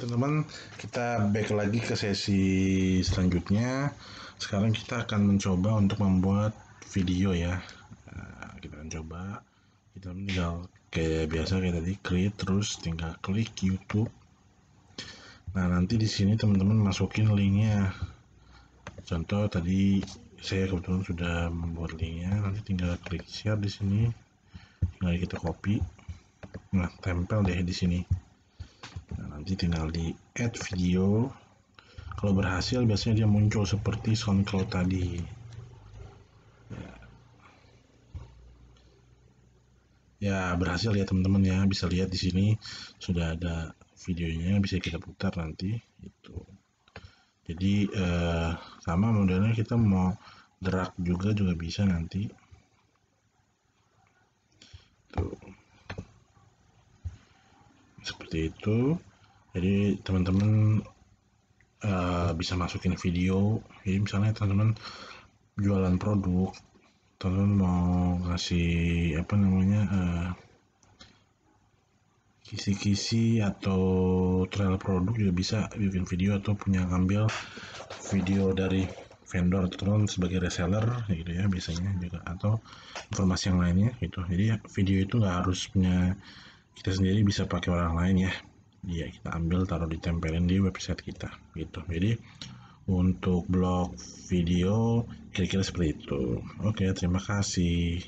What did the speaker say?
teman-teman, kita back lagi ke sesi selanjutnya. Sekarang kita akan mencoba untuk membuat video ya. Nah, kita akan coba. Kita tinggal kayak biasa kayak tadi create terus tinggal klik YouTube. Nah nanti di sini teman-teman masukin linknya. Contoh tadi saya kebetulan sudah membuat linknya. Nanti tinggal klik share di sini. Tinggal kita copy. Nah tempel deh di sini nanti tinggal di add video kalau berhasil biasanya dia muncul seperti soundcloud tadi ya. ya, berhasil ya teman-teman ya bisa lihat di sini sudah ada videonya bisa kita putar nanti itu jadi eh, sama modelnya kita mau drag juga juga bisa nanti tuh seperti itu jadi teman-teman uh, bisa masukin video jadi misalnya teman-teman jualan produk teman-teman mau ngasih apa namanya eh, kisi-kisi uh, atau trail produk juga bisa bikin video atau punya ngambil video dari vendor turun sebagai reseller gitu ya biasanya juga gitu. atau informasi yang lainnya gitu jadi video itu nggak harus punya kita sendiri bisa pakai orang lain ya ya kita ambil taruh ditempelin di website kita gitu jadi untuk blog video kira-kira seperti itu oke terima kasih